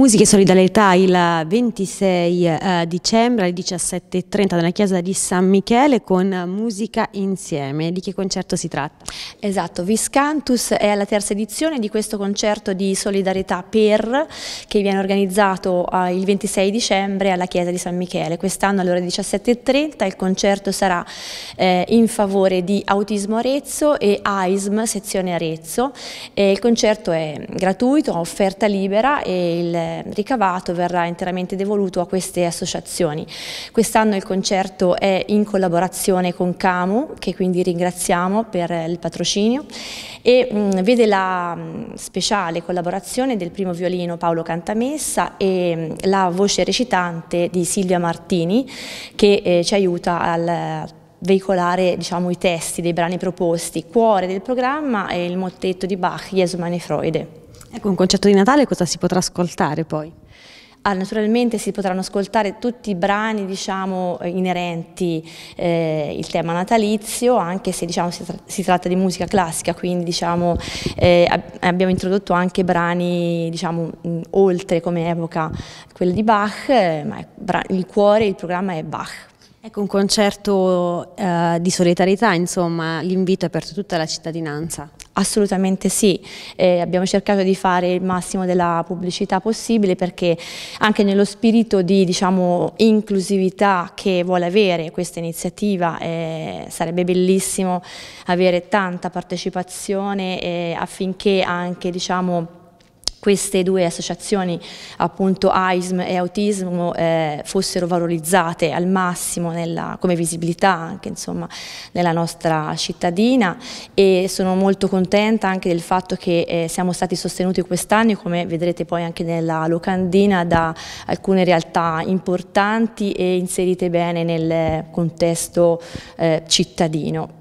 Musica e Solidarietà il 26 eh, dicembre alle 17.30 nella chiesa di San Michele con Musica Insieme. Di che concerto si tratta? Esatto, Viscantus è la terza edizione di questo concerto di solidarietà per che viene organizzato eh, il 26 dicembre alla chiesa di San Michele. Quest'anno alle ore 17.30 il concerto sarà eh, in favore di Autismo Arezzo e AISM sezione Arezzo. il concerto è gratuito, offerta libera e il eh, ricavato verrà interamente devoluto a queste associazioni. Quest'anno il concerto è in collaborazione con CAMU, che quindi ringraziamo per il patrocinio, e mh, mm, vede la mh, mm, speciale collaborazione del primo violino Paolo Cantamessa e mh, mm, la voce recitante di Silvia Martini, che eh, ci aiuta al veicolare diciamo, i testi dei brani proposti. Cuore del programma è il mottetto di Bach, Jesu Mane Freude. Ecco, un concerto di Natale cosa si potrà ascoltare poi? Ah, naturalmente si potranno ascoltare tutti i brani diciamo, inerenti al eh, tema natalizio, anche se diciamo, si, tra si, tratta di musica classica, quindi diciamo, eh, ab abbiamo introdotto anche brani diciamo, mh, oltre come epoca quello di Bach, eh, ma il cuore, il programma è Bach. Ecco un concerto eh, di solidarietà, insomma, l'invito è aperto a tutta la cittadinanza. Assolutamente sì, eh, abbiamo cercato di fare il massimo della pubblicità possibile perché anche nello spirito di diciamo, inclusività che vuole avere questa iniziativa eh, sarebbe bellissimo avere tanta partecipazione eh, affinché anche diciamo, queste due associazioni, appunto AISM e autismo, eh, fossero valorizzate al massimo nella, come visibilità anche insomma, nella nostra cittadina e sono molto contenta anche del fatto che eh, siamo stati sostenuti quest'anno, come vedrete poi anche nella locandina, da alcune realtà importanti e inserite bene nel contesto eh, cittadino.